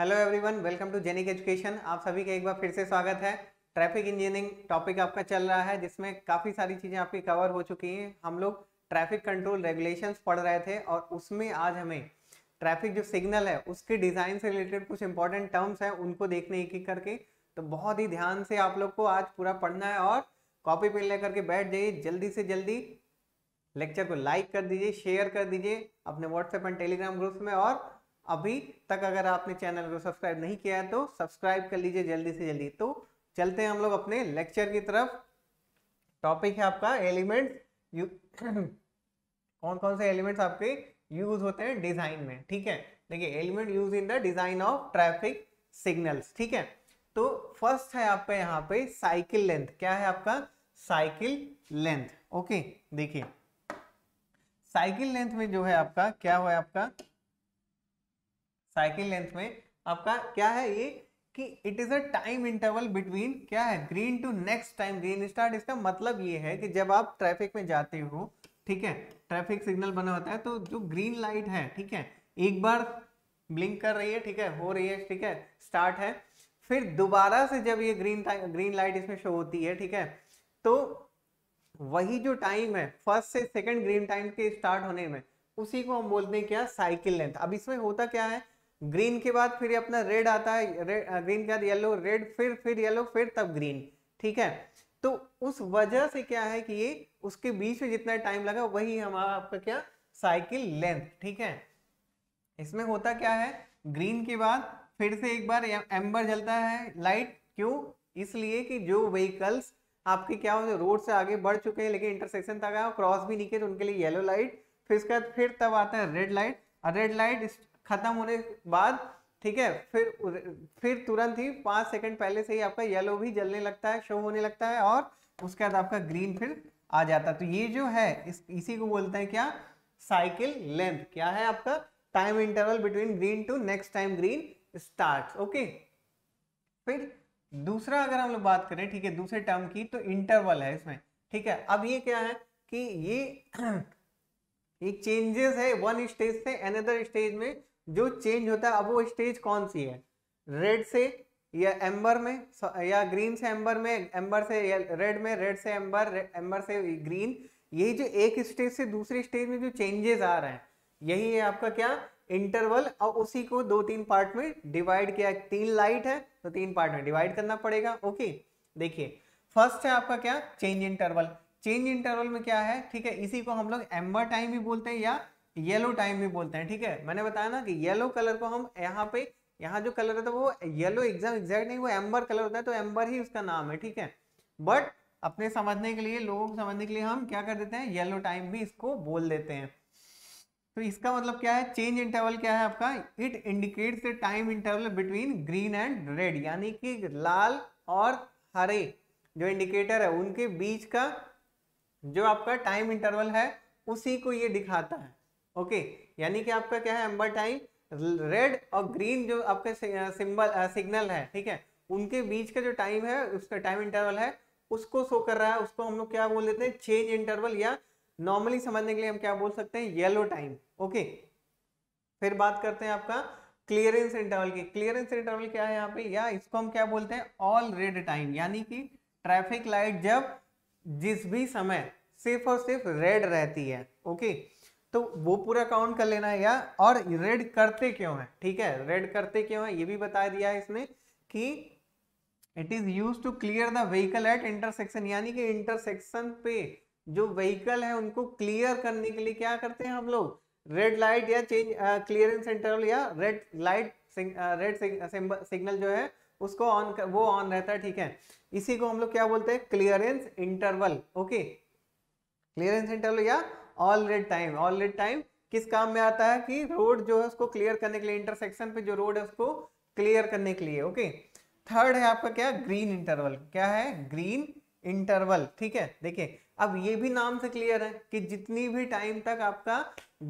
Hello everyone welcome to Genic education आप सभी का एक बार फिर से स्वागत है ट्रैफिक इंजीनियरिंग टॉपिक आपका चल रहा है जिसमें काफ़ी सारी चीज़ें आपकी कवर हो चुकी हैं हम लोग ट्रैफिक कंट्रोल रेगुलेशंस पढ़ रहे थे और उसमें आज हमें ट्रैफिक जो सिग्नल है उसके डिज़ाइन से रिलेटेड कुछ इंपॉर्टेंट टर्म्स हैं उनको देखने एक एक करके तो बहुत ही ध्यान से आप लोग को आज पूरा पढ़ना है और कॉपी पेन ले करके बैठ जाइए जल्दी से जल्दी लेक्चर को लाइक कर दीजिए शेयर कर दीजिए अपने व्हाट्सएप एंड टेलीग्राम ग्रुप्स में और अभी तक अगर आपने चैनल को सब्सक्राइब नहीं किया है तो सब्सक्राइब कर लीजिए जल्दी से जल्दी तो चलते हैं हम लोग अपने लेक्चर की तरफ टॉपिक है आपका एलिमेंट यू कौन कौन से एलिमेंट्स आपके यूज होते हैं डिजाइन में ठीक है देखिए element use in the design of traffic signals ठीक है तो फर्स्ट है आपका यहाँ पे साइकिल लेंथ क्या है आपका साइकिल लेंथ ओके देखिए साइकिल लेंथ में जो है आपका क्या हुआ है आपका साइकिल लेंथ में आपका क्या है ये कि it is a time interval between क्या है green to next time green start इसका मतलब ये है कि जब आप ट्रैफिक में जाते हो ठीक है ट्रैफिक सिग्नल बना होता है तो जो ग्रीन लाइट है ठीक है एक बार ब्लिंक कर रही है ठीक है हो रही है ठीक है स्टार्ट है फिर दोबारा से जब ये ग्रीन ग्रीन लाइट इसमें शो होती है ठीक है तो वही जो टाइम है फर्स्ट से सेकंड ग्रीन टाइम के स्टार्ट होने में उसी को हम बोलते हैं क्या साइकिल लेंथ अब इसमें होता क्या है ग्रीन के बाद फिर अपना रेड आता है रेड ग्रीन के बाद येलो रेड फिर फिर येलो फिर तब ग्रीन ठीक है तो उस वजह से क्या है कि ये उसके बीच में जितना टाइम लगा वही हमारा आपका क्या साइकिल लेंथ ठीक है इसमें होता क्या है ग्रीन के बाद फिर से एक बार एम्बर जलता है लाइट क्यों इसलिए कि जो व्हीकल्स आपके क्या होते रोड से आगे बढ़ चुके हैं लेकिन इंटरसेक्शन तक आया क्रॉस भी नहीं किए तो उनके लिए येलो लाइट फिर उसके बाद फिर तब आता है रेड लाइट रेड लाइट ख़त्म होने के बाद ठीक है फिर फिर तुरंत ही पांच सेकंड पहले से ही आपका येलो भी जलने लगता है शो होने लगता है और उसके बाद आपका ग्रीन फिर आ जाता है तो ये जो है इस इसी को बोलते हैं क्या साइकिल लेंथ क्या है आपका time interval between green to next time green start okay फिर दूसरा अगर हम लोग बात करें ठीक है दूसरे टर्म की तो इंटरवल है इसमें ठीक है अब ये क्या है कि ये एक चेंजेस है वन स्टेज से अनदर स्टेज में जो चेंज होता है अब वो स्टेज कौन सी है रेड से या एम्बर में या ग्रीन से एम्बर में एम्बर से रेड में रेड से एम्बर एम्बर से ग्रीन यही जो एक स्टेज से दूसरे स्टेज में जो चेंजेस आ रहे हैं यही है आपका क्या इंटरवल और उसी को दो तीन पार्ट में डिवाइड किया तीन लाइट है तो तीन पार्ट में डिवाइड करना पड़ेगा ओके देखिए फर्स्ट है आपका क्या चेंज इंटरवल चेंज इंटरवल में क्या है ठीक है इसी को हम लोग एम्बर टाइम भी बोलते हैं या येलो टाइम भी बोलते हैं ठीक है मैंने बताया ना कि येलो कलर को हम यहाँ पे यहाँ जो कलर होता है वो येलो एग्जाम एग्जैक्ट नहीं वो एम्बर कलर होता है तो एम्बर ही उसका नाम है ठीक है बट अपने समझने के लिए लोगों को समझने के लिए हम क्या कर देते हैं येलो टाइम भी इसको बोल देते हैं तो इसका मतलब क्या है चेंज इंटरवल क्या है आपका it indicates the time interval between green and red यानी कि लाल और हरे जो इंडिकेटर है उनके बीच का जो आपका टाइम इंटरवल है उसी को ये दिखाता है ओके यानी कि आपका क्या है एम्बर टाइम रेड और ग्रीन जो आपके सिंबल सिग्नल है ठीक है उनके बीच का जो टाइम है उसका टाइम इंटरवल है उसको शो कर रहा है उसको हम लोग क्या बोल देते हैं चेंज इंटरवल या नॉर्मली समझने के लिए हम क्या बोल सकते हैं येलो टाइम ओके फिर बात करते हैं आपका क्लियरेंस इंटरवल की क्लियरेंस इंटरवल क्या है यहाँ पे या इसको हम क्या बोलते हैं ऑल रेड टाइम यानी कि ट्रैफिक लाइट जब जिस भी समय सिर्फ और सिर्फ रेड रहती है ओके okay? तो वो पूरा काउंट कर लेना है या और रेड करते क्यों है ठीक है रेड करते क्यों है ये भी बता दिया है इसने कि it is use to clear the vehicle at intersection यानी कि इंटरसेक्शन पे जो व्हीकल है उनको क्लियर करने के लिए क्या करते हैं हम लोग रेड लाइट या चेंज क्लियरेंस इंटरवल या रेड लाइट रेड सिग्नल जो है उसको ऑन वो ऑन रहता है ठीक है इसी को हम लोग क्या बोलते हैं clearance interval okay clearance interval या all red time all red time किस काम में आता है कि रोड जो है उसको क्लियर करने के लिए इंटरसेक्शन पे जो रोड है उसको क्लियर करने के लिए ओके थर्ड है आपका क्या ग्रीन इंटरवल क्या है ग्रीन इंटरवल ठीक है देखिए अब ये भी नाम से क्लियर है कि जितनी भी टाइम तक आपका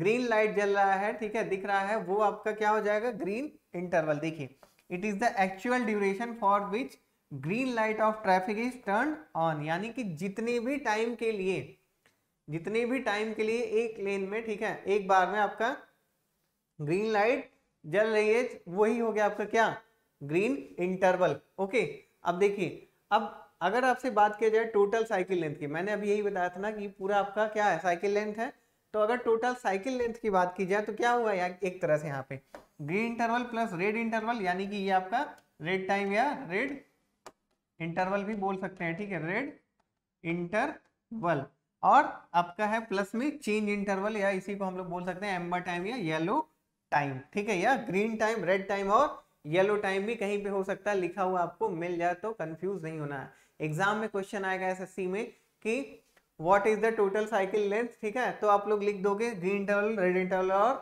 ग्रीन लाइट जल रहा है ठीक है दिख रहा है वो आपका क्या हो जाएगा ग्रीन इंटरवल देखिए it is the actual duration for which green light of traffic is turn on यानी कि जितने भी टाइम के लिए जितने भी टाइम के लिए एक लेन में ठीक है एक बार में आपका ग्रीन लाइट जल रही है वही हो गया आपका क्या ग्रीन इंटरवल ओके अब देखिए अब अगर आपसे बात किया जाए टोटल साइकिल लेंथ की मैंने अभी यही बताया था ना कि पूरा आपका क्या है साइकिल लेंथ है तो अगर टोटल साइकिल लेंथ की बात की जाए तो क्या हुआ यार एक तरह से यहाँ पे green interval plus red interval यानी कि ये आपका रेड टाइम या रेड इंटरवल भी बोल सकते हैं ठीक है रेड इंटरवल और आपका है प्लस में चेंज इंटरवल या इसी को हम लोग बोल सकते हैं एम्बर टाइम या येलो टाइम ठीक है या ग्रीन टाइम रेड टाइम और येलो टाइम भी कहीं पे हो सकता है लिखा हुआ आपको मिल जाए तो कंफ्यूज नहीं होना है एग्जाम में क्वेश्चन आएगा एस में कि what is the total cycle length ठीक है तो आप लोग लिख दोगे ग्रीन इंटरवल रेड इंटरवल और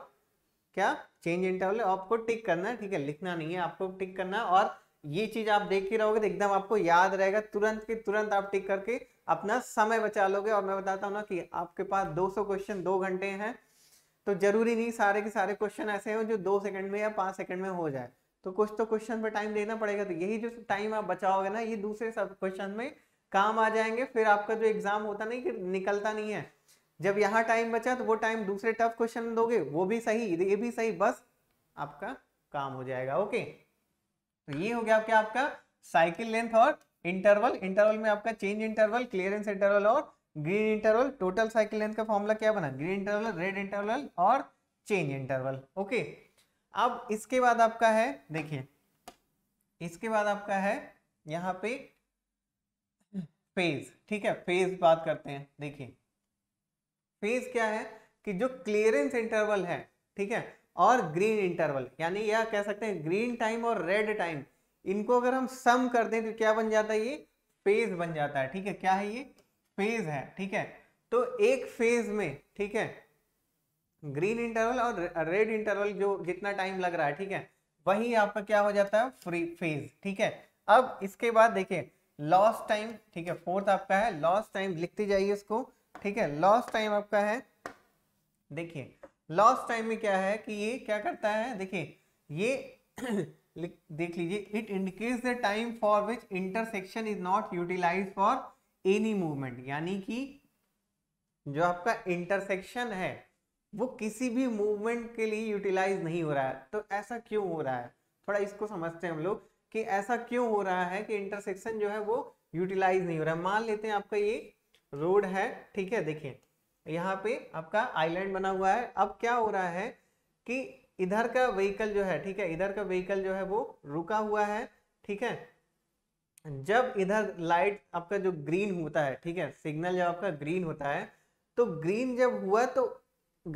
क्या चेंज इंटरवल आपको टिक करना है ठीक है लिखना नहीं है आपको टिक करना है और ये चीज आप देख ही रहोगे तो एकदम आपको याद रहेगा तुरंत के तुरंत आप टिक करके अपना समय बचा लोगे और मैं बताता हूँ ना कि आपके पास 200 क्वेश्चन दो घंटे हैं तो जरूरी नहीं सारे के सारे क्वेश्चन ऐसे हो जो दो सेकंड में या पांच सेकंड में हो जाए तो कुछ तो क्वेश्चन पर टाइम देना पड़ेगा तो यही जो टाइम आप बचाओगे ना ये दूसरे सब क्वेश्चन में काम आ जाएंगे फिर आपका जो एग्जाम होता नहीं कि निकलता नहीं है जब यहाँ टाइम बचा तो वो टाइम दूसरे टफ क्वेश्चन दोगे वो भी सही ये भी सही बस आपका काम हो जाएगा ओके तो ये हो गया आपका आपका साइकिल लेंथ और इंटरवल इंटरवल में आपका चेंज इंटरवल क्लियरेंस इंटरवल और green interval total cycle length का फॉर्मूला क्या बना ग्रीन इंटरवल रेड इंटरवल और चेंज इंटरवल ओके अब इसके बाद आपका है देखिए इसके बाद आपका है यहाँ पे फेज ठीक है फेज बात करते हैं देखिए फेज क्या है कि जो क्लियरेंस इंटरवल है ठीक है और ग्रीन इंटरवल यानी यह कह सकते हैं ग्रीन टाइम और रेड टाइम इनको अगर हम सम कर दें तो क्या बन जाता है ये फेज बन जाता है ठीक है क्या है ये फेज है ठीक है तो एक फेज में ठीक है ग्रीन इंटरवल और रेड इंटरवल जो जितना टाइम लग रहा है ठीक है वही आपका क्या हो जाता है फ्री फेज ठीक है अब इसके बाद देखिए लॉस टाइम ठीक है फोर्थ आपका है लॉस टाइम लिखते जाइए इसको ठीक है लॉस टाइम आपका है देखिए लॉस टाइम में क्या है कि ये क्या करता है देखिए ये देख लीजिए it indicates the time for which intersection is not utilize for any movement यानी कि जो आपका इंटरसेक्शन है वो किसी भी मूवमेंट के लिए यूटिलाइज नहीं हो रहा है तो ऐसा क्यों हो रहा है थोड़ा इसको समझते हैं हम लोग कि ऐसा क्यों हो रहा है कि इंटरसेक्शन जो है वो यूटिलाइज नहीं हो रहा है मान लेते हैं आपका ये रोड है ठीक है देखिए यहाँ पे आपका आइलैंड बना हुआ है अब क्या हो रहा है कि इधर का व्हीकल जो है ठीक है इधर का व्हीकल जो है वो रुका हुआ है ठीक है जब इधर लाइट आपका जो ग्रीन होता है ठीक है सिग्नल जब आपका ग्रीन होता है तो ग्रीन जब हुआ तो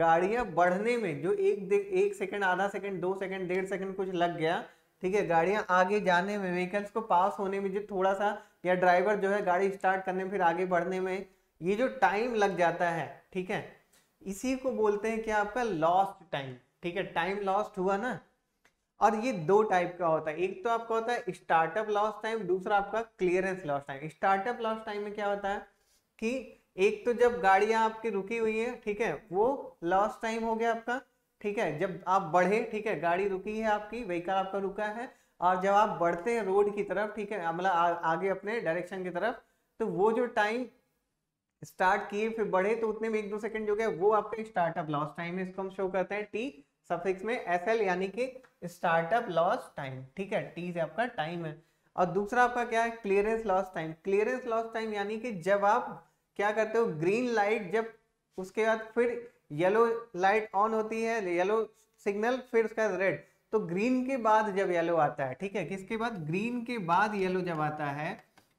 गाड़ियां बढ़ने में जो एक एक सेकंड आधा सेकंड दो सेकंड डेढ़ सेकंड कुछ लग गया ठीक है गाड़ियां आगे जाने में व्हीकल्स को पास होने में जो थोड़ा सा या ड्राइवर जो है गाड़ी स्टार्ट करने में फिर आगे बढ़ने में ये जो टाइम लग जाता है ठीक है इसी को बोलते हैं क्या आपका लॉस्ट टाइम ठीक है टाइम लॉस्ट हुआ ना और ये दो टाइप का होता है एक तो आपका होता है स्टार्टअप लॉस टाइम दूसरा आपका clearance loss time startup loss time में क्या होता है कि एक तो जब गाड़ियां आपकी रुकी हुई है ठीक है वो लॉस टाइम हो गया आपका ठीक है जब आप बढ़े ठीक है गाड़ी रुकी है आपकी व्हीकल आपका रुका है और जब आप बढ़ते हैं रोड की तरफ ठीक है मतलब आगे अपने डायरेक्शन की तरफ तो वो जो टाइम स्टार्ट किए फिर बढ़े तो उतने में एक दो सेकंड जो गया वो आपका स्टार्टअप लॉस टाइम है इसको हम शो करते हैं टी सफिक्स में एस एल यानी कि स्टार्टअप लॉस टाइम ठीक है टी से आपका टाइम है और दूसरा आपका क्या है clearance loss time clearance loss time यानी कि जब आप क्या करते हो ग्रीन लाइट जब उसके बाद फिर येलो लाइट ऑन होती है येलो सिग्नल फिर उसका रेड तो ग्रीन के बाद जब येलो आता है ठीक है किसके बाद ग्रीन के बाद येलो जब आता है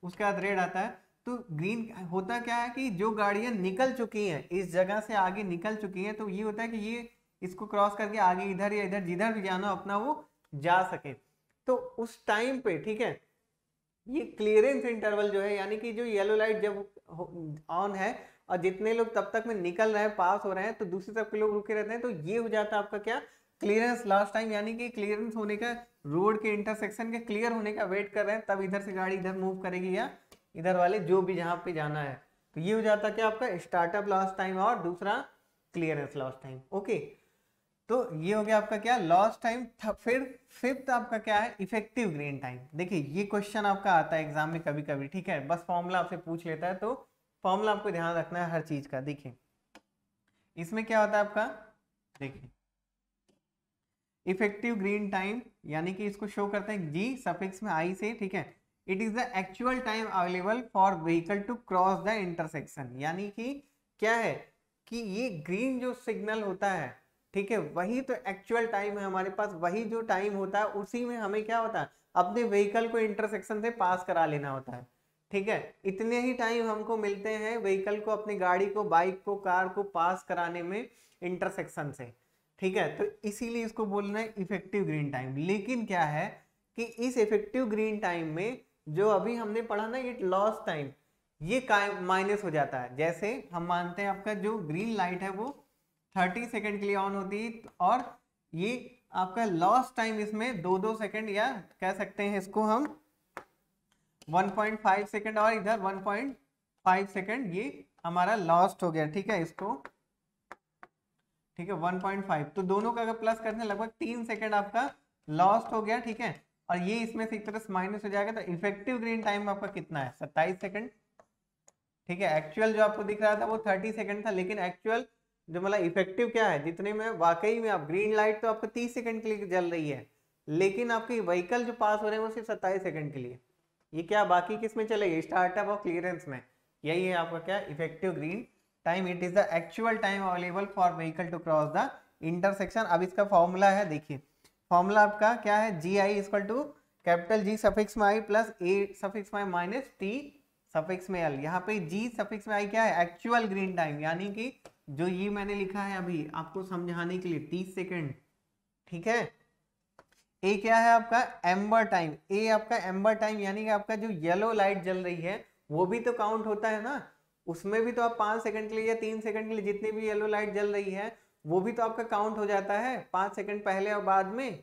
उसके बाद रेड आता है तो ग्रीन होता क्या है कि जो गाड़ियां निकल चुकी हैं इस जगह से आगे निकल चुकी हैं तो ये होता है कि ये इसको क्रॉस करके आगे इधर या इधर जिधर भी जाना अपना वो जा सके तो उस टाइम पे ठीक है ये क्लियरेंस इंटरवल जो है यानी कि जो येलो लाइट जब ऑन है और जितने लोग तब तक में निकल रहे हैं पास हो रहे हैं तो दूसरी तरफ के लोग रुके रहते हैं तो ये हो जाता है आपका क्या क्लियरेंस लास्ट टाइम यानी कि क्लियरेंस होने का रोड के इंटरसेक्शन के क्लियर होने का वेट कर रहे हैं तब इधर से गाड़ी इधर मूव करेगी या इधर वाले जो भी जहां पे जाना है तो ये हो जाता क्या आपका स्टार्टअप लॉस टाइम और दूसरा क्लियरेंस लॉस टाइम ओके तो ये हो गया आपका क्या लॉस टाइम फिर फिफ्थ आपका क्या है इफेक्टिव ग्रीन टाइम देखिए ये क्वेश्चन आपका आता है एग्जाम में कभी कभी ठीक है बस फॉर्मूला आपसे पूछ लेता है तो फॉर्मूला आपको ध्यान रखना है हर चीज का देखिए इसमें क्या होता है आपका देखिए इफेक्टिव ग्रीन टाइम यानी कि इसको शो करते हैं जी सफिक्स में आई से ठीक है it is the actual time available for vehicle to cross the intersection यानी कि क्या है कि ये ग्रीन जो सिग्नल होता है ठीक है वही तो एक्चुअल टाइम है हमारे पास वही जो टाइम होता है उसी में हमें क्या होता है अपने व्हीकल को इंटरसेक्शन से पास करा लेना होता है ठीक है इतने ही टाइम हमको मिलते हैं व्हीकल को अपनी गाड़ी को बाइक को कार को पास कराने में इंटरसेक्शन से ठीक है तो इसीलिए इसको बोलना है इफेक्टिव ग्रीन टाइम लेकिन क्या है कि इस इफेक्टिव ग्रीन टाइम में जो अभी हमने पढ़ा ना इट लॉस टाइम ये माइनस हो जाता है जैसे हम मानते हैं आपका जो ग्रीन लाइट है वो थर्टी सेकेंड के लिए ऑन होती है और ये आपका लॉस टाइम इसमें दो दो सेकेंड या कह सकते हैं इसको हम 1.5 सेकेंड और इधर 1.5 सेकेंड ये हमारा लॉस्ट हो गया ठीक है इसको ठीक है 1.5 तो दोनों का अगर प्लस करते हैं लगभग तीन सेकेंड आपका लॉस्ट हो गया ठीक है और ये इसमें से एक तरह से माइनस हो जाएगा तो इफेक्टिव ग्रीन टाइम आपका कितना है सत्ताईस सेकंड ठीक है एक्चुअल जो आपको दिख रहा था वो थर्टी सेकंड था लेकिन एक्चुअल जो मतलब इफेक्टिव क्या है जितने में वाकई में आप ग्रीन लाइट तो आपको तीस सेकंड के लिए जल रही है लेकिन आपकी व्हीकल जो पास हो रहे हैं वो सिर्फ सत्ताईस सेकंड के लिए ये क्या बाकी किस में चलेगी स्टार्टअप और क्लियरेंस में यही है आपका क्या effective green time it is the actual time available for vehicle to cross the intersection अब इसका फॉर्मूला है देखिए फॉर्मूला आपका क्या है G I is equal to capital G suffix में आई प्लस ए सफिक्स में माइनस टी सफिक्स में एल यहाँ पे जी सफिक्स में आई क्या है एक्चुअल ग्रीन टाइम यानी कि जो ये मैंने लिखा है अभी आपको समझाने के लिए तीस सेकेंड ठीक है ए क्या है आपका एम्बर टाइम ए आपका एम्बर टाइम यानी कि आपका जो येलो लाइट जल रही है वो भी तो काउंट होता है ना उसमें भी तो आप पांच सेकंड के लिए या तीन सेकंड के लिए जितनी भी येलो लाइट जल रही है वो भी तो आपका काउंट हो जाता है पांच सेकंड पहले और बाद में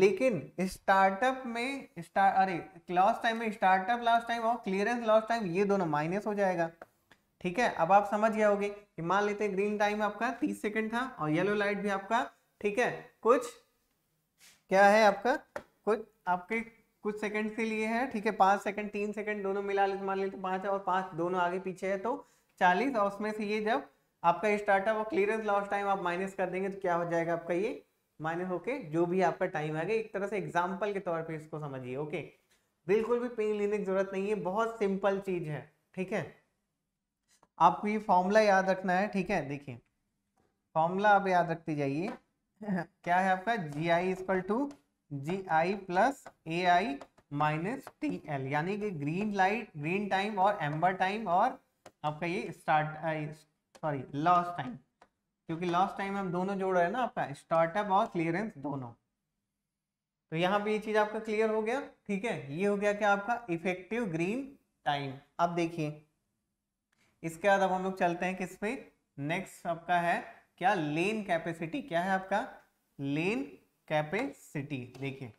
लेकिन स्टार्टअप में स्टार्ट अरे लॉस्ट टाइम में स्टार्टअप लास्ट टाइम और क्लियरेंस लॉस्ट टाइम ये दोनों माइनस हो जाएगा ठीक है अब आप समझ गया होगे कि मान लेते हैं ग्रीन टाइम आपका तीस सेकेंड था और येलो लाइट भी आपका ठीक है कुछ क्या है आपका कुछ आपके कुछ सेकंड के लिए है ठीक है पांच सेकंड तीन सेकंड दोनों मिला लेते मान लेते पांच और पांच दोनों आगे पीछे है तो चालीस और उसमें से ये जब आपका स्टार्टअप और क्लियरेंस लास्ट टाइम आप माइनस कर देंगे तो क्या हो जाएगा आपका ये माइनस होके जो भी आपका टाइम आएगा एक तरह से एग्जाम्पल के तौर पर इसको समझिए ओके बिल्कुल भी पेन लेने की जरूरत नहीं है बहुत सिंपल चीज है ठीक है आपको ये फॉर्मूला याद रखना है ठीक है देखिए फॉर्मूला आप याद रखते जाइए क्या है आपका G I is equal to G I plus A I minus T L यानी कि ग्रीन लाइट ग्रीन टाइम और एम्बर टाइम और आपका ये स्टार्ट सॉरी लॉस टाइम क्योंकि लास्ट टाइम हम दोनों जोड़ रहे हैं ना आपका स्टार्टअप और क्लियरेंस दोनों तो यहाँ पे ये चीज आपका क्लियर हो गया ठीक है ये हो गया क्या आपका इफेक्टिव ग्रीन टाइम अब देखिए इसके बाद अब हम लोग चलते हैं किस पे नेक्स्ट आपका है क्या लेन कैपेसिटी क्या है आपका लेन कैपेसिटी देखिए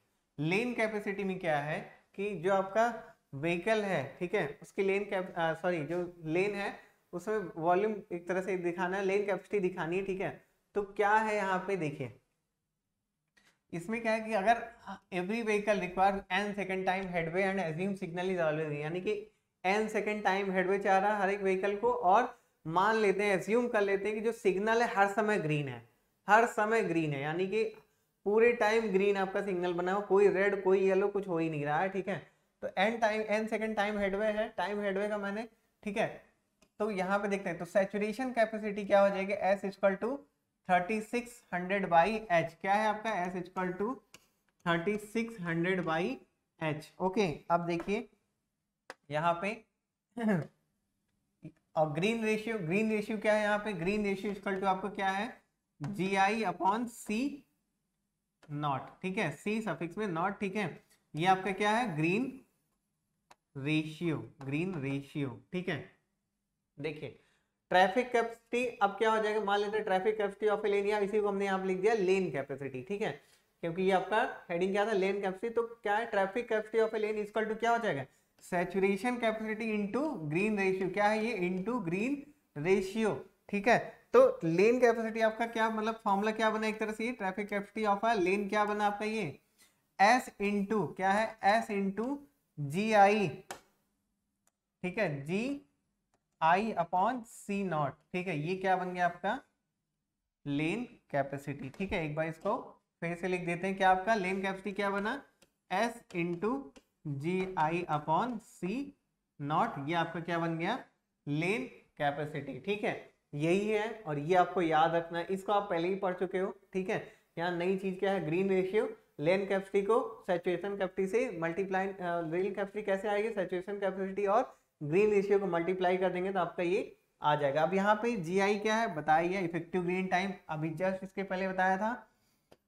लेन कैपेसिटी में क्या है कि जो आपका व्हीकल है ठीक है उसकी लेन सॉरी जो लेन है उसमें वॉल्यूम एक तरह से दिखाना है लेन कैपेसिटी दिखानी है ठीक है तो क्या है यहाँ पे देखिए इसमें क्या है कि अगर every vehicle require N second time headway and assume signal is always यानी कि एन सेकेंड टाइम हेडवे चाह रहा है हर एक व्हीकल को और मान लेते हैं एज्यूम कर लेते हैं कि जो सिग्नल है हर समय ग्रीन है हर समय ग्रीन है यानी कि पूरे टाइम ग्रीन आपका सिग्नल बना हुआ कोई रेड कोई येलो कुछ हो ही नहीं रहा है ठीक है तो N time N second time headway है टाइम हेडवे का मैंने ठीक है तो यहाँ पे देखते हैं तो सेचुरेशन कैपेसिटी क्या हो जाएगी S is equal to thirty six hundred by H क्या है आपका S is equal to thirty six hundred by H okay अब देखिए यहाँ पे और ग्रीन रेशियो ग्रीन रेशियो क्या है यहाँ पे ग्रीन रेशियो इजकल टू आपको क्या है G I upon C not ठीक है सी सफिक्स में नॉट ठीक है ये आपका क्या है ग्रीन रेशियो ग्रीन रेशियो ठीक है देखिए ट्रैफिक कैपेसिटी अब क्या हो जाएगा मान लेते traffic capacity of a lane या इसी को हमने यहाँ लिख दिया लेन कैपेसिटी ठीक है क्योंकि ये आपका हेडिंग क्या था लेन कैपेसिटी तो क्या है traffic capacity of a lane is equal to क्या हो जाएगा saturation capacity into green ratio क्या है ये इंटू ग्रीन रेशियो ठीक है तो लेन कैपेसिटी आपका क्या मतलब फॉर्मूला क्या बना एक तरह से ट्रैफिक कैपेसिटी ऑफ लेन क्या बना आपका ये एस इंटू क्या है एस इंटू जी आई ठीक है G I upon C not ठीक है ये क्या बन गया आपका लेन कैपेसिटी ठीक है एक बार इसको फिर से लिख देते हैं क्या आपका लेन कैपेसिटी क्या बना S into G I upon C not ये आपका क्या बन गया लेन कैपेसिटी ठीक है यही है और ये आपको याद रखना है इसको आप पहले ही पढ़ चुके हो ठीक है यहाँ नई चीज क्या है ग्रीन रेशियो लेन कैपेसिटी को सेचुएशन कैपेसिटी से मल्टीप्लाई रेल कैपेसिटी कैसे आएगी सेचुएशन कैपेसिटी और ग्रीन रेशियो को मल्टीप्लाई कर देंगे तो आपका ये आ जाएगा अब यहाँ पे जीआई क्या है बताइए इफेक्टिव ग्रीन टाइम अभी जस्ट इसके पहले बताया था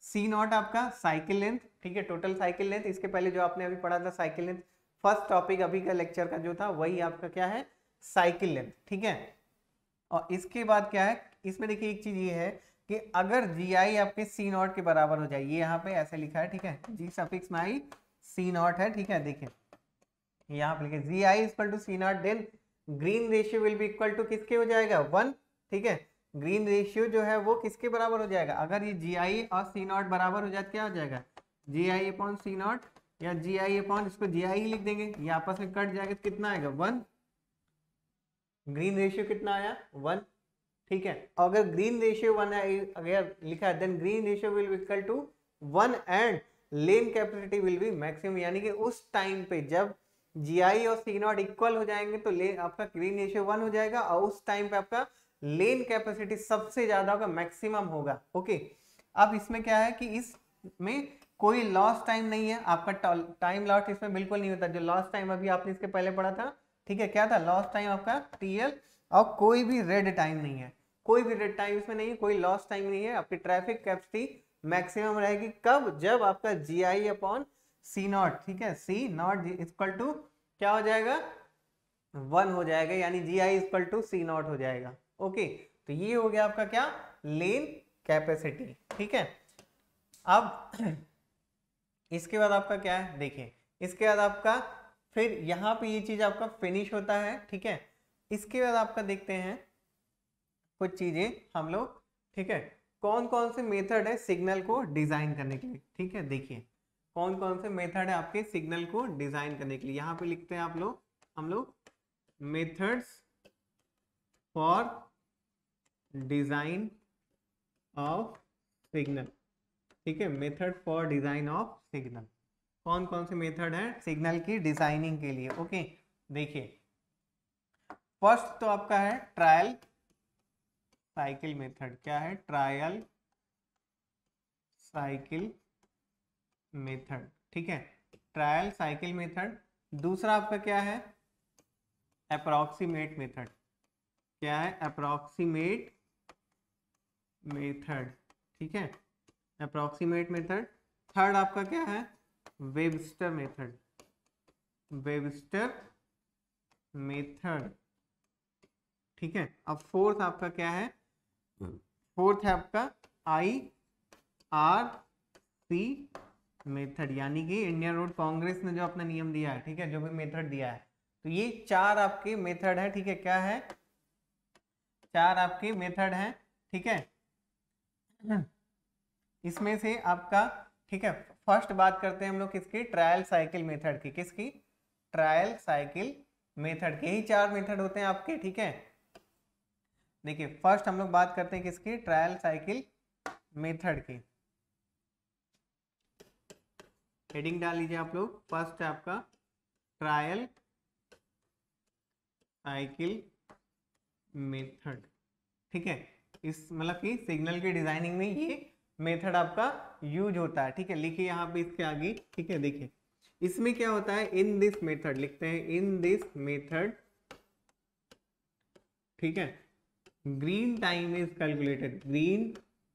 सी नॉट आपका साइकिल लेंथ ठीक है टोटल साइकिल लेंथ इसके पहले जो आपने अभी पढ़ा था साइकिल लेंथ फर्स्ट टॉपिक अभी का लेक्चर का जो था वही आपका क्या है साइकिल लेंथ ठीक है और इसके बाद क्या है इसमें देखिए एक चीज ये है कि अगर जी आई आपके सी नॉट के बराबर हो जाए ये यहाँ पे ऐसे लिखा है ठीक है जी सफिक्स माई सी नॉट है ठीक है देखिए यहाँ पे लिखे G I is equal to C not then green ratio will भी इक्वल टू किसके हो जाएगा वन ठीक है ग्रीन रेशियो जो है वो किसके बराबर हो जाएगा अगर ये जी आई और सी नॉट बराबर हो जाए क्या हो जाएगा जी आई अपॉन सी नॉट या जी आई अपॉन इसको जी आई लिख देंगे ये आपस में कट जाएगा तो कितना आएगा वन ग्रीन रेशियो कितना आया वन ठीक है अगर ग्रीन रेशियो वन है अगर लिखा है then green ratio will equal to one and lane capacity will be maximum यानी कि उस टाइम पे जब जी और सी नॉट इक्वल हो जाएंगे तो लेन आपका क्लीन रेशियो वन हो जाएगा और उस टाइम पे आपका लेन कैपेसिटी सबसे ज्यादा होगा मैक्सिमम होगा ओके अब इसमें क्या है कि इसमें कोई लॉस टाइम नहीं है आपका टाइम लॉस इसमें बिल्कुल नहीं होता जो लॉस टाइम अभी आपने इसके पहले पढ़ा था ठीक है क्या था लॉस टाइम आपका टीएल और कोई भी रेड टाइम नहीं है कोई भी रेड टाइम इसमें नहीं है कोई लॉस टाइम नहीं है आपकी ट्रैफिक कैपेसिटी मैक्सिमम रहेगी कब जब आपका G I upon C not ठीक है सी नॉट इक्वल टू क्या हो जाएगा वन हो जाएगा यानी G I equal to C not हो जाएगा ओके तो ये हो गया आपका क्या लेन कैपेसिटी ठीक है अब इसके बाद आपका क्या है देखिए इसके बाद आपका फिर यहां पे ये चीज़ आपका फिनिश होता है ठीक है इसके बाद आपका देखते हैं कुछ चीज़ें हम लोग ठीक है कौन कौन से मेथड है सिग्नल को डिज़ाइन करने के लिए ठीक है देखिए कौन कौन से मेथड है आपके सिग्नल को डिजाइन करने के लिए यहां पे लिखते हैं आप लोग हम लोग methods for design of signal ठीक है method for design of signal कौन कौन से मेथड है सिग्नल की डिजाइनिंग के लिए ओके देखिए फर्स्ट तो आपका है ट्रायल साइकिल मेथड क्या है ट्रायल साइकिल मेथड ठीक है ट्रायल साइकिल मेथड दूसरा आपका क्या है अप्रॉक्सीमेट मेथड क्या है अप्रॉक्सीमेट मेथड ठीक है अप्रॉक्सीमेट मेथड थर्ड आपका क्या है वेबस्टर मेथड वेबस्टर मेथड ठीक है अब फोर्थ आपका क्या है हम्म। फोर्थ है आपका आई आर सी मेथड यानी कि इंडियन रोड कांग्रेस ने जो अपना नियम दिया है ठीक है जो भी मेथड दिया है तो ये चार आपके मेथड है ठीक है क्या है चार आपके मेथड है ठीक है इसमें से आपका ठीक है फर्स्ट बात करते हैं हम लोग किसकी ट्रायल साइकिल मेथड की किसकी ट्रायल साइकिल मेथड के ही चार मेथड होते हैं आपके ठीक है देखिए फर्स्ट हम लोग बात करते हैं किसकी ट्रायल साइकिल मेथड की हेडिंग डाल लीजिए आप लोग फर्स्ट है आपका ट्रायल साइकिल मेथड ठीक है इस मतलब कि सिग्नल के डिजाइनिंग में ये मेथड आपका यूज होता है ठीक है लिखिए यहाँ पे इसके आगे ठीक है देखिए इसमें क्या होता है इन दिस मेथड लिखते हैं इन दिस मेथड ठीक है green time is calculated green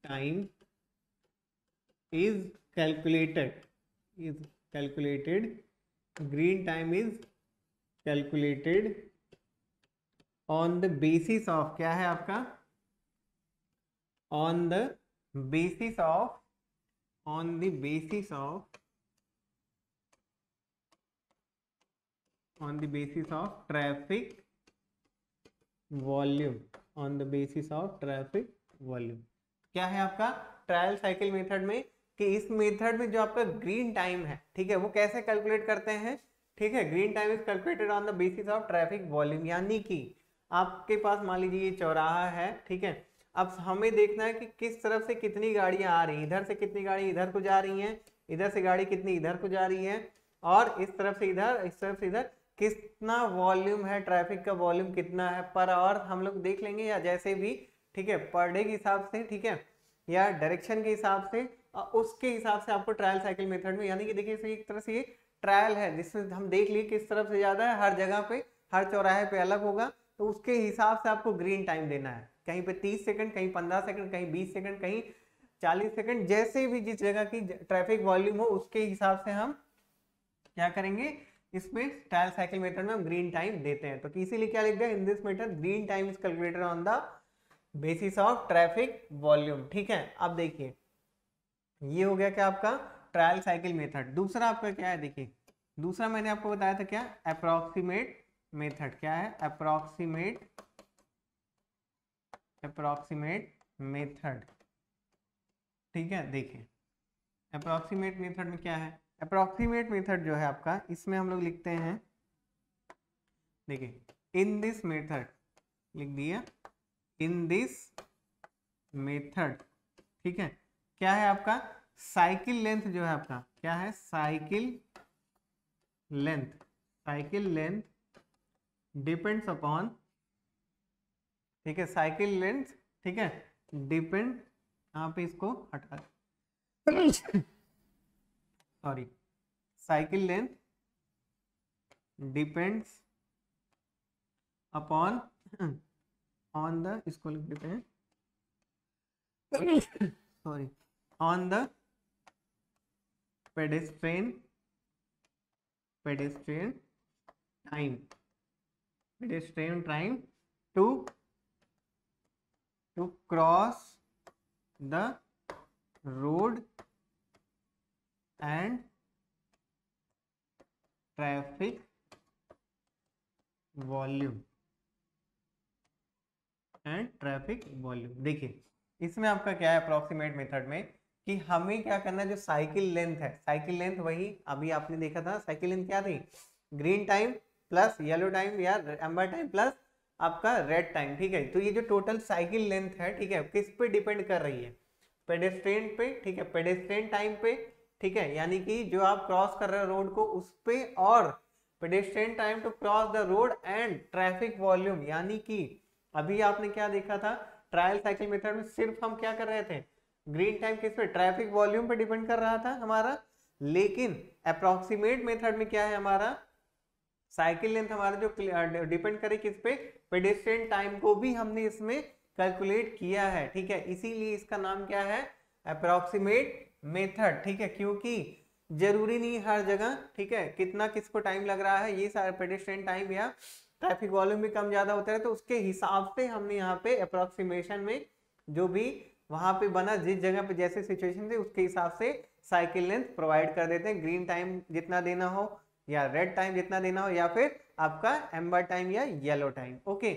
time is calculated is calculated green time is calculated on the basis of क्या है आपका on the basis of on the basis of on the basis of traffic volume on the basis of traffic volume क्या है आपका trial cycle method में कि इस method में जो आपका ग्रीन टाइम है ठीक है वो कैसे कैलकुलेट करते हैं ठीक है green time is calculated on the basis of traffic volume यानी कि आपके पास मान लीजिए ये चौराहा है ठीक है अब हमें देखना है कि किस तरफ से कितनी गाड़ियां आ रही हैं इधर से कितनी गाड़ी इधर को जा रही हैं इधर से गाड़ी कितनी इधर को जा रही है और इस तरफ से इधर इस तरफ से इधर कितना वॉल्यूम है ट्रैफिक का वॉल्यूम कितना है पर और हम लोग देख लेंगे या जैसे भी ठीक है पर डे के हिसाब से ठीक है या डायरेक्शन के हिसाब से उसके हिसाब से आपको ट्रायल साइकिल मेथड में यानी कि देखिए इसमें एक तरह से ये ट्रायल है जिसमें हम देख लिए किस तरफ से ज़्यादा है हर जगह पे हर चौराहे पे अलग होगा तो उसके हिसाब से आपको ग्रीन टाइम देना है कहीं पे 30 सेकंड कहीं 15 सेकंड कहीं 20 सेकंड कहीं 40 सेकंड जैसे भी जिस जगह की ट्रैफिक वॉल्यूम हो उसके हिसाब से हम क्या करेंगे इसमें ट्रायल साइकिल मेथड में हम ग्रीन टाइम देते हैं तो इसीलिए क्या लिख दिया in this matter green time is calculated on the basis of traffic volume ठीक है अब देखिए ये हो गया क्या आपका ट्रायल साइकिल मेथड दूसरा आपका क्या है देखिए दूसरा मैंने आपको बताया था क्या अप्रोक्सीमेट मेथड क्या है अप्रोक्सीमेट अप्रोक्सीमेट मेथड ठीक है देखिए अप्रोक्सीमेट मेथड में क्या है अप्रोक्सीमेट मेथड जो है आपका इसमें हम लोग लिखते हैं देखिए इन दिस मेथड लिख दिया इन दिस मेथड ठीक है क्या है आपका साइकिल लेंथ जो है आपका क्या है cycle length cycle length depends upon ठीक है साइकिल लेंथ ठीक है डिपेंड आप पे इसको हटा sorry cycle length depends upon on the इसको लिख देते हैं sorry on the pedestrian pedestrian time pedestrian time to to cross the road and traffic volume and traffic volume देखिए इसमें आपका क्या है अप्रॉक्सीमेट मेथड में कि हमें क्या करना है जो साइकिल हाँ। लेंथ है साइकिल लेंथ वही अभी आपने देखा था साइकिल लेंथ क्या थी green time plus yellow time या एम्बर टाइम प्लस आपका रेड टाइम ठीक है तो ये जो टोटल साइकिल लेंथ है ठीक है किस पे डिपेंड कर रही है पेडेस्ट्रेन पे ठीक है पेडेस्ट्रेन टाइम पे ठीक है यानी कि जो आप क्रॉस कर रहे हो रोड को उस पे और pedestrian time to cross the road and traffic volume यानी कि अभी आपने क्या देखा था ट्रायल साइकिल मेथड में सिर्फ हम क्या कर रहे थे ग्रीन टाइम किस पे ट्रैफिक वॉल्यूम पे डिपेंड कर रहा था हमारा लेकिन अप्रोक्सीमेट मेथड में क्या है हमारा साइकिल लेंथ हमारा जो डिपेंड uh, करे किस पे पेडिस्ट्रियन टाइम को भी हमने इसमें कैलकुलेट किया है ठीक है इसीलिए इसका नाम क्या है अप्रोक्सीमेट मेथड ठीक है क्योंकि जरूरी नहीं हर जगह ठीक है कितना किसको टाइम लग रहा है ये सारा पेडिस्ट्रियन टाइम या ट्रैफिक वॉल्यूम भी कम ज़्यादा होता है तो उसके हिसाब से हमने यहाँ पे अप्रोक्सीमेशन में जो भी वहां पे बना जिस जगह पे जैसे सिचुएशन थी उसके हिसाब से साइकिल लेंथ प्रोवाइड कर देते हैं ग्रीन टाइम जितना देना हो या रेड टाइम जितना देना हो या फिर आपका एम्बर टाइम या येलो टाइम ओके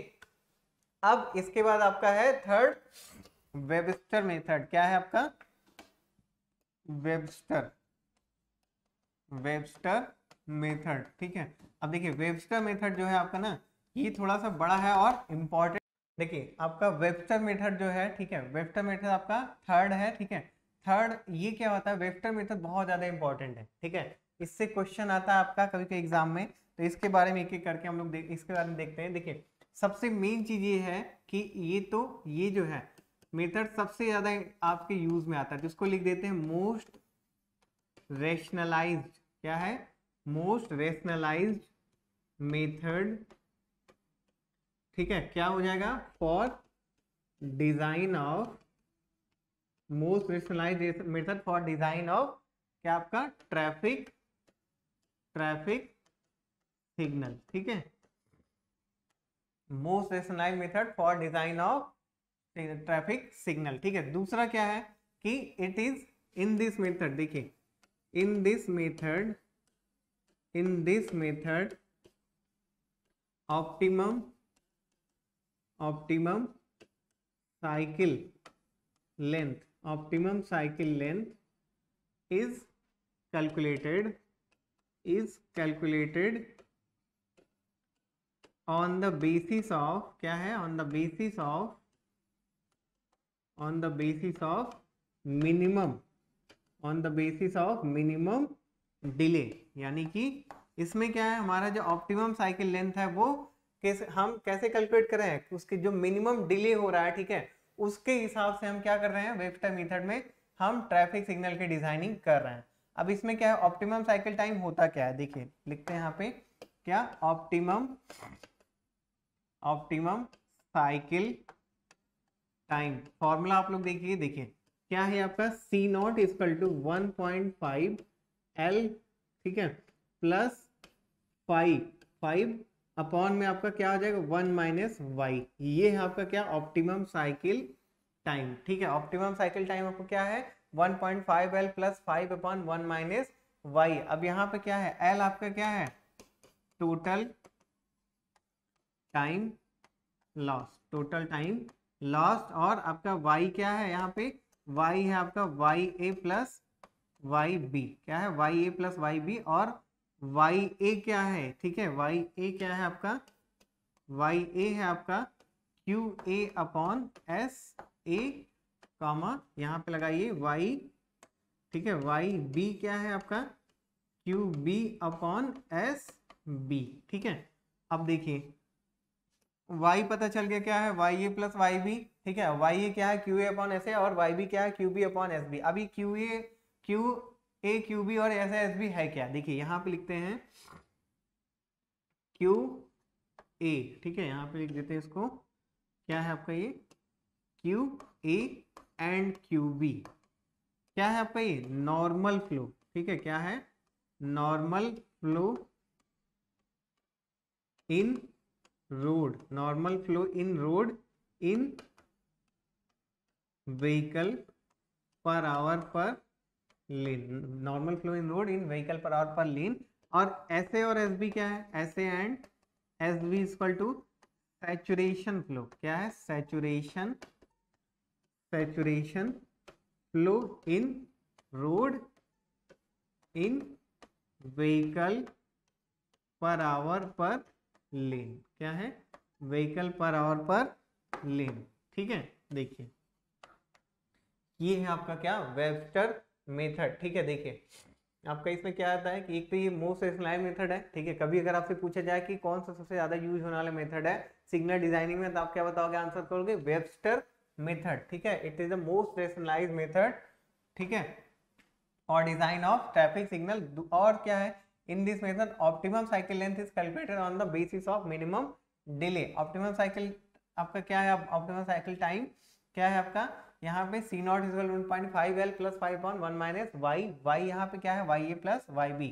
अब इसके बाद आपका है थर्ड वेबस्टर मेथड क्या है आपका वेबस्टर वेबस्टर मेथड ठीक है अब देखिए वेबस्टर मेथड जो है आपका ना ये थोड़ा सा बड़ा है और इंपॉर्टेंट देखिए आपका वेबस्टर मेथड जो है ठीक है वेबस्टर मेथड आपका थर्ड है ठीक है थर्ड ये क्या होता है वेक्टर मेथड बहुत ज़्यादा इंपॉर्टेंट है ठीक है इससे क्वेश्चन आता है आपका कभी कभी एग्जाम में तो इसके बारे में एक एक करके हम लोग इसके बारे में देखते हैं देखिए सबसे मेन चीज़ ये है कि ये तो ये जो है मेथड सबसे ज़्यादा आपके यूज में आता है जिसको लिख देते हैं मोस्ट रेशनलाइज्ड क्या है मोस्ट रेशनलाइज्ड मेथड ठीक है क्या हो जाएगा for design of most rationalise method for design of क्या आपका ट्रैफिक ट्रैफिक सिग्नल ठीक है most rationalise method for design of traffic signal ठीक है दूसरा क्या है कि it is in this method देखिए in this method in this method optimum optimum cycle length optimum cycle length is calculated is calculated on the basis of क्या है on the basis of on the basis of minimum on the basis of minimum delay यानी कि इसमें क्या है हमारा जो optimum cycle length है वो कैसे हम कैसे कैलकुलेट कर रहे हैं उसके जो मिनिमम डिले हो रहा है ठीक है उसके हिसाब से हम क्या कर रहे हैं वेव मेथड में हम ट्रैफिक सिग्नल की डिजाइनिंग कर रहे हैं अब इसमें क्या है ऑप्टिमम साइकिल टाइम होता क्या है देखिए लिखते हैं यहाँ पे क्या optimum optimum cycle time formula आप लोग देखिए देखिए क्या है आपका C not is equal to one point five L ठीक है प्लस फाइव फाइव अपॉन में आपका क्या हो जाएगा वन माइनस वाई ये है आपका क्या ऑप्टिमम साइकिल टाइम ठीक है ऑप्टिमम साइकिल टाइम आपको क्या है one point five L plus five upon one minus Y अब यहाँ पे क्या है एल आपका क्या है total time loss total time lost और आपका वाई क्या है यहाँ पे वाई है आपका Y A plus Y B क्या है Y A plus Y B और वाई ए क्या है ठीक है वाई ए क्या है आपका वाई ए है आपका Q A upon S A comma यहाँ पे लगाइए वाई ठीक है वाई बी क्या है आपका Q B upon S B ठीक है अब देखिए वाई पता चल गया क्या है Y A plus Y B ठीक है वाई ए क्या है Q A upon S A और वाई बी क्या है Q B upon S B अभी Q A Q A Q B और एस एस बी है क्या देखिए यहां पे लिखते हैं क्यू ए ठीक है यहां पे लिख देते हैं इसको क्या है आपका ये Q A and Q B क्या है आपका ये नॉर्मल फ्लो ठीक है क्या है normal flow in road normal flow in road in vehicle per hour per lane normal flow in road in vehicle per hour per lane और S A और एस बी क्या है S A and S B is equal to saturation flow क्या है saturation saturation flow in road in vehicle per hour per lane क्या है vehicle per hour per लेन ठीक है देखिए ये है आपका क्या वेबस्टर मेथड ठीक है देखिए आपका इसमें क्या आता है कि एक तो ये मोस्ट स्लाइम मेथड है ठीक है कभी अगर आपसे पूछा जाए कि कौन सा सबसे ज्यादा यूज होने वाला मेथड है सिग्नल डिजाइनिंग में तो आप क्या बताओगे आंसर करोगे वेबस्टर मेथड ठीक है it is the most rationalise method ठीक है और डिजाइन ऑफ ट्रैफिक सिग्नल और क्या है in this method optimum cycle length is calculated on the basis of minimum delay optimum cycle आपका क्या है ऑप्टिमम साइकिल टाइम क्या है आपका यहाँ पे C not is one point five L plus five point one minus Y Y यहाँ पे क्या है Y A plus Y B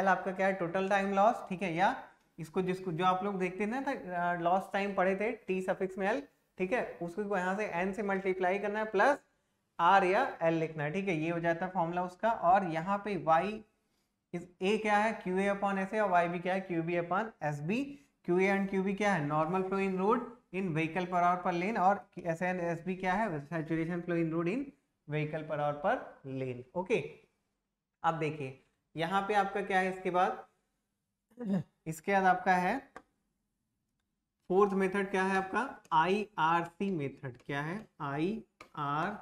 L आपका क्या है टोटल टाइम लॉस ठीक है या इसको जिसको जो आप लोग देखते थे ना लॉस टाइम पढ़े थे टी सफिक्स में एल ठीक है उसको यहाँ से एन से मल्टीप्लाई करना है प्लस आर या एल लिखना है ठीक है ये हो जाता है फॉर्मूला उसका और यहाँ पे वाई इस ए क्या है Q A upon S A और वाई बी क्या है Q B upon S B Q A and Q B क्या है normal flow in route in vehicle per hour per lane और एस एन एस बी क्या है saturation flow in road in vehicle per hour per lane okay अब देखिए यहाँ पे आपका क्या है इसके बाद इसके बाद आपका है फोर्थ मेथड क्या है आपका आई आर सी मेथड क्या है आई आर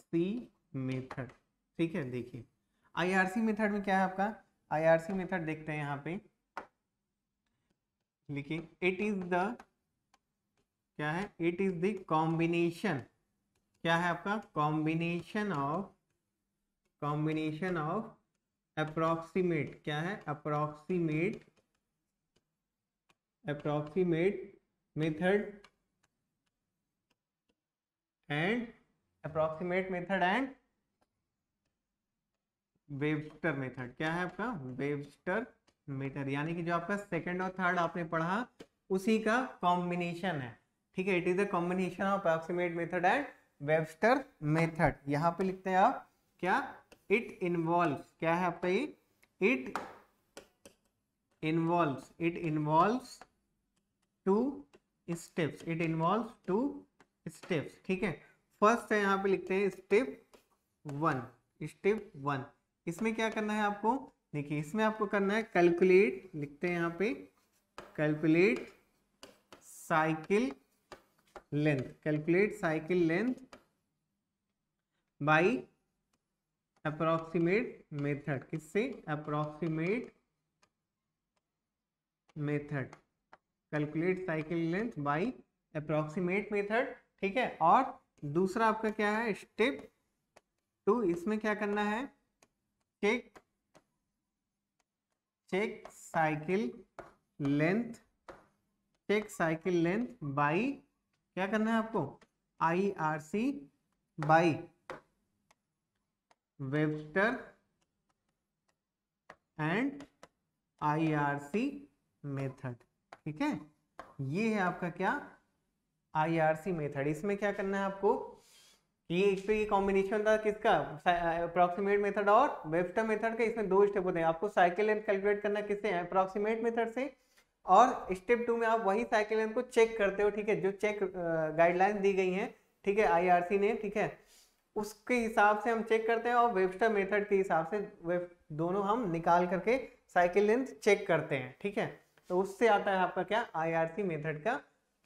सी मेथड ठीक है देखिए आई आर सी मेथड में क्या है आपका आई आर सी मेथड देखते हैं यहाँ पे लिखिए इट इज द क्या है इट इज द कॉम्बिनेशन क्या है आपका combination of combination of approximate क्या है approximate approximate method and approximate method and Webster method क्या है आपका वेबस्टर मेथड यानी कि जो आपका सेकंड और थर्ड आपने पढ़ा उसी का कॉम्बिनेशन है ठीक है it is a combination of approximate method and Webster method यहाँ पे लिखते हैं आप क्या इट इन्वॉल्व क्या है आपका ये it involve it involve two steps it involve two steps ठीक है फर्स्ट है यहाँ पे लिखते हैं स्टेप वन स्टेप वन इसमें क्या करना है आपको देखिए इसमें आपको करना है कैलकुलेट लिखते हैं यहाँ पे calculate cycle length calculate cycle length by approximate method किससे approximate method calculate cycle length by approximate method ठीक है और दूसरा आपका क्या है स्टेप टू इसमें क्या करना है check check cycle length check cycle length by क्या करना है आपको I R C by Webster and I R C method ठीक है ये है आपका क्या आई आर सी मेथड इसमें क्या करना है आपको ये एक तो ये कॉम्बिनेशन था किसका अप्रोक्सीमेट मेथड और वेबस्टर मेथड का इसमें दो स्टेप होते हैं आपको साइकिल एंड कैलकुलेट करना किससे अप्रोक्सीमेट मेथड से और स्टेप टू में आप वही साइकिल को चेक करते हो ठीक है जो चेक गाइडलाइन दी गई हैं ठीक है आईआरसी ने ठीक है उसके हिसाब से हम चेक करते हैं और वेबस्टर मेथड के हिसाब से वेब दोनों हम निकाल करके साइकिल लेंथ चेक करते हैं ठीक है तो उससे आता है आपका क्या आईआरसी मेथड का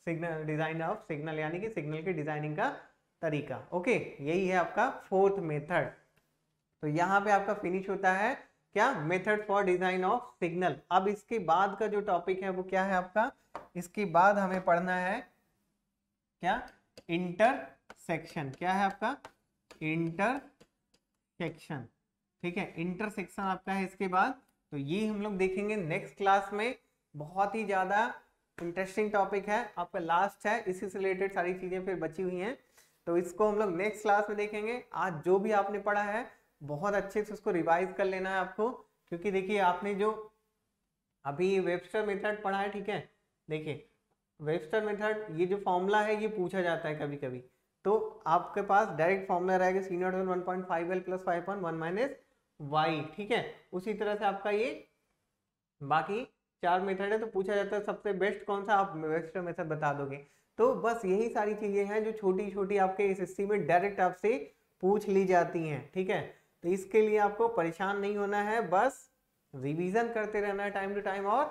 सिग्नल डिजाइन ऑफ सिग्नल यानी कि सिग्नल की डिजाइनिंग का तरीका ओके यही है आपका फोर्थ मेथड तो यहाँ पे आपका फिनिश होता है क्या method for design of signal अब इसके बाद का जो टॉपिक है वो क्या है आपका इसके बाद हमें पढ़ना है क्या इंटरसेक्शन क्या है आपका इंटरसेक्शन ठीक है इंटरसेक्शन आपका है इसके बाद तो ये हम लोग देखेंगे नेक्स्ट क्लास में बहुत ही ज़्यादा इंटरेस्टिंग टॉपिक है आपका लास्ट है इसी से रिलेटेड सारी चीज़ें फिर बची हुई हैं तो इसको हम लोग नेक्स्ट क्लास में देखेंगे आज जो भी आपने पढ़ा है बहुत अच्छे से उसको रिवाइज कर लेना है आपको क्योंकि देखिए आपने जो अभी वेबस्टर मेथड पढ़ा है ठीक है देखिए वेबस्टर मेथड ये जो फॉर्मूला है ये पूछा जाता है कभी कभी तो आपके पास डायरेक्ट फॉर्मूला रहेगा C not one point five L plus five point one minus Y ठीक है उसी तरह से आपका ये बाकी चार मेथड है तो पूछा जाता है सबसे बेस्ट कौन सा आप वेबस्टर मेथड बता दोगे तो बस यही सारी चीज़ें हैं जो छोटी छोटी आपके इस हिस्से में डायरेक्ट आपसे पूछ ली जाती हैं ठीक है तो इसके लिए आपको परेशान नहीं होना है बस रिवीजन करते रहना है टाइम टू टाइम और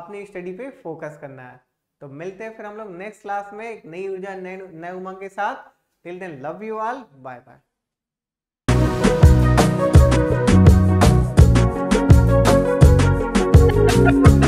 अपनी स्टडी पे फोकस करना है तो मिलते हैं फिर हम लोग नेक्स्ट क्लास में एक नई ऊर्जा नए उमंग के साथ till then love you all bye bye Thank you.